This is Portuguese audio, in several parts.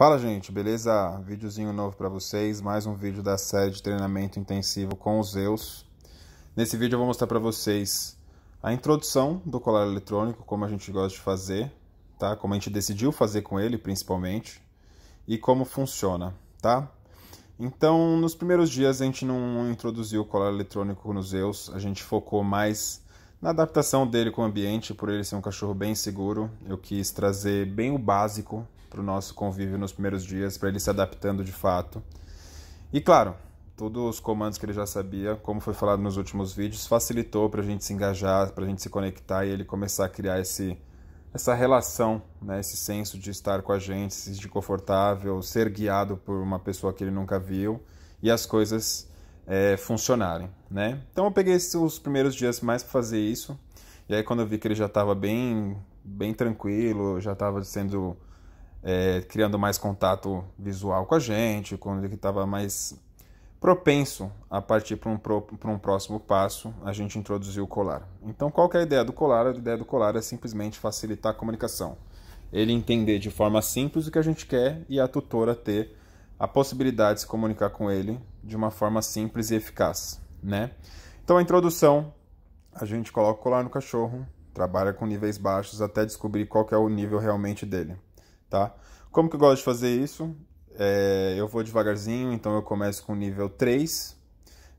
Fala gente, beleza? Vídeozinho novo para vocês, mais um vídeo da série de treinamento intensivo com os Zeus. Nesse vídeo eu vou mostrar para vocês a introdução do colar eletrônico, como a gente gosta de fazer, tá? Como a gente decidiu fazer com ele, principalmente, e como funciona, tá? Então, nos primeiros dias a gente não introduziu o colar eletrônico nos Zeus, a gente focou mais na adaptação dele com o ambiente, por ele ser um cachorro bem seguro, eu quis trazer bem o básico para o nosso convívio nos primeiros dias, para ele se adaptando de fato. E claro, todos os comandos que ele já sabia, como foi falado nos últimos vídeos, facilitou para a gente se engajar, para a gente se conectar e ele começar a criar esse, essa relação, né? esse senso de estar com a gente, se sentir confortável, ser guiado por uma pessoa que ele nunca viu e as coisas é, funcionarem. Né? Então eu peguei os primeiros dias mais para fazer isso. E aí quando eu vi que ele já estava bem, bem tranquilo, já estava sendo é, criando mais contato visual com a gente, quando ele estava mais propenso a partir para um, um próximo passo, a gente introduziu o colar. Então, qual é a ideia do colar? A ideia do colar é simplesmente facilitar a comunicação. Ele entender de forma simples o que a gente quer e a tutora ter a possibilidade de se comunicar com ele de uma forma simples e eficaz, né? Então, a introdução, a gente coloca o colar no cachorro, trabalha com níveis baixos até descobrir qual é o nível realmente dele tá? Como que eu gosto de fazer isso? É, eu vou devagarzinho, então eu começo com nível 3,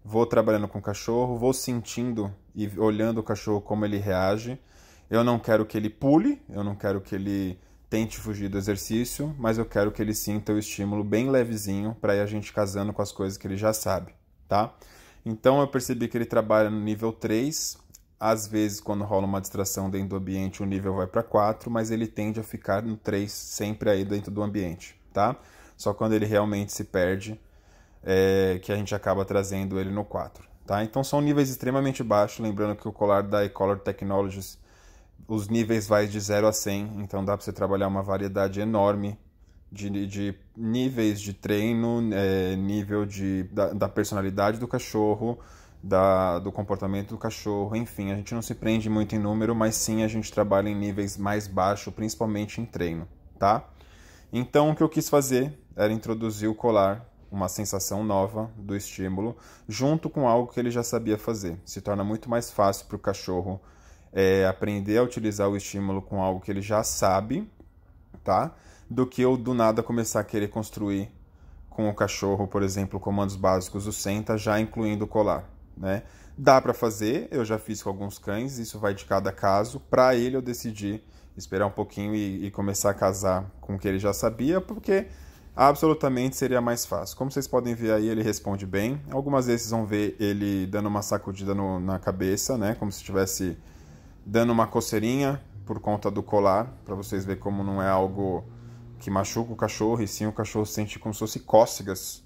vou trabalhando com o cachorro, vou sentindo e olhando o cachorro como ele reage. Eu não quero que ele pule, eu não quero que ele tente fugir do exercício, mas eu quero que ele sinta o estímulo bem levezinho para a gente casando com as coisas que ele já sabe, tá? Então eu percebi que ele trabalha no nível 3, às vezes, quando rola uma distração dentro do ambiente, o nível vai para 4, mas ele tende a ficar no 3 sempre aí dentro do ambiente, tá? Só quando ele realmente se perde, é, que a gente acaba trazendo ele no 4, tá? Então são níveis extremamente baixos, lembrando que o colar da Ecolor Technologies, os níveis vai de 0 a 100, então dá para você trabalhar uma variedade enorme de, de níveis de treino, é, nível de, da, da personalidade do cachorro, da, do comportamento do cachorro, enfim, a gente não se prende muito em número, mas sim a gente trabalha em níveis mais baixos, principalmente em treino, tá? Então o que eu quis fazer era introduzir o colar, uma sensação nova do estímulo, junto com algo que ele já sabia fazer. Se torna muito mais fácil para o cachorro é, aprender a utilizar o estímulo com algo que ele já sabe, tá? Do que eu do nada começar a querer construir com o cachorro, por exemplo, comandos básicos do senta, já incluindo o colar né? Dá para fazer, eu já fiz com alguns cães, isso vai de cada caso. Para ele eu decidi esperar um pouquinho e, e, começar a casar com o que ele já sabia, porque absolutamente seria mais fácil. Como vocês podem ver aí, ele responde bem. Algumas vezes vão ver ele dando uma sacudida no, na cabeça, né? Como se estivesse dando uma coceirinha por conta do colar, para vocês verem como não é algo que machuca o cachorro, e sim o cachorro sente como se fosse cócegas,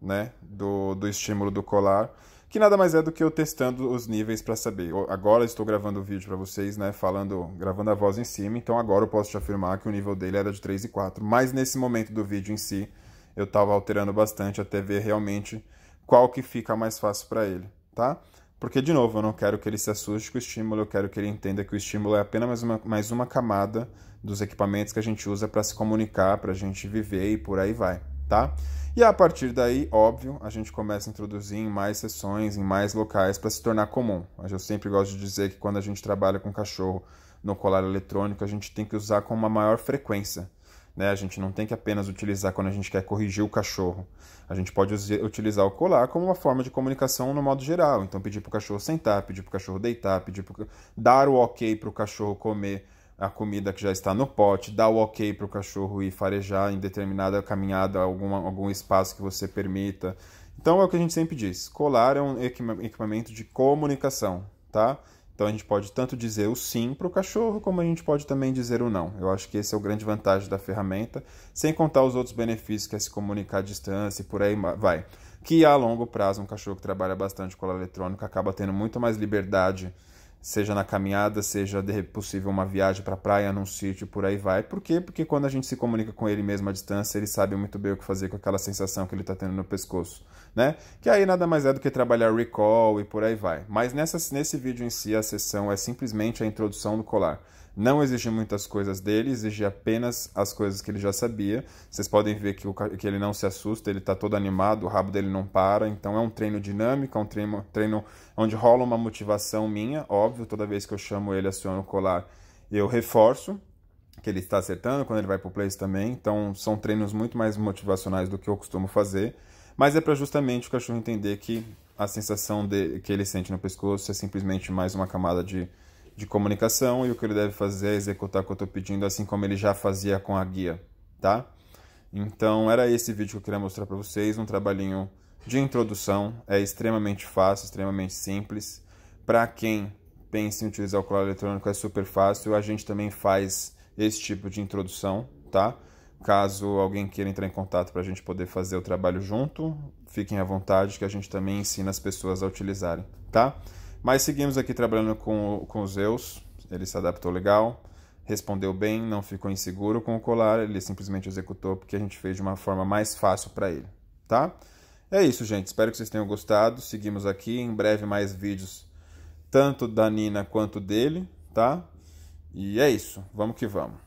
né, do, do estímulo do colar que nada mais é do que eu testando os níveis para saber. Agora estou gravando o vídeo para vocês, né, falando, gravando a voz em cima, então agora eu posso te afirmar que o nível dele era de 3 e 4, mas nesse momento do vídeo em si, eu estava alterando bastante até ver realmente qual que fica mais fácil para ele, tá? Porque, de novo, eu não quero que ele se assuste com o estímulo, eu quero que ele entenda que o estímulo é apenas mais uma, mais uma camada dos equipamentos que a gente usa para se comunicar, para a gente viver e por aí vai tá? E a partir daí, óbvio, a gente começa a introduzir em mais sessões, em mais locais para se tornar comum. Mas eu sempre gosto de dizer que quando a gente trabalha com cachorro no colar eletrônico, a gente tem que usar com uma maior frequência. Né? A gente não tem que apenas utilizar quando a gente quer corrigir o cachorro. A gente pode utilizar o colar como uma forma de comunicação no modo geral. Então, pedir para o cachorro sentar, pedir para o cachorro deitar, pedir pro... dar o ok para o cachorro comer a comida que já está no pote, dá o ok para o cachorro ir farejar em determinada caminhada, algum algum espaço que você permita. Então é o que a gente sempre diz: colar é um equipamento de comunicação, tá? Então a gente pode tanto dizer o sim para o cachorro, como a gente pode também dizer o não. Eu acho que esse é o grande vantagem da ferramenta, sem contar os outros benefícios que é se comunicar à distância e por aí vai. Que a longo prazo, um cachorro que trabalha bastante com a eletrônica acaba tendo muito mais liberdade seja na caminhada, seja de possível uma viagem para a praia, num sítio, por aí vai. Por quê? Porque quando a gente se comunica com ele mesmo à distância, ele sabe muito bem o que fazer com aquela sensação que ele está tendo no pescoço né? Que aí nada mais é do que trabalhar recall e por aí vai. Mas nessa, nesse vídeo em si, a sessão é simplesmente a introdução do colar. Não exige muitas coisas dele, exige apenas as coisas que ele já sabia. Vocês podem ver que, o, que ele não se assusta, ele está todo animado, o rabo dele não para. Então é um treino dinâmico, é um treino, treino onde rola uma motivação minha, óbvio. Toda vez que eu chamo ele, aciono o colar, eu reforço que ele está acertando, quando ele vai para o place também. Então são treinos muito mais motivacionais do que eu costumo fazer. Mas é para justamente o cachorro entender que a sensação de, que ele sente no pescoço é simplesmente mais uma camada de, de comunicação e o que ele deve fazer é executar o que eu estou pedindo, assim como ele já fazia com a guia, tá? Então era esse vídeo que eu queria mostrar para vocês, um trabalhinho de introdução, é extremamente fácil, extremamente simples. Para quem pensa em utilizar o colar eletrônico é super fácil, a gente também faz esse tipo de introdução, tá? Caso alguém queira entrar em contato para a gente poder fazer o trabalho junto, fiquem à vontade que a gente também ensina as pessoas a utilizarem, tá? Mas seguimos aqui trabalhando com, com o Zeus, ele se adaptou legal, respondeu bem, não ficou inseguro com o colar, ele simplesmente executou porque a gente fez de uma forma mais fácil para ele, tá? É isso, gente. Espero que vocês tenham gostado. Seguimos aqui. Em breve mais vídeos, tanto da Nina quanto dele, tá? E é isso. Vamos que vamos.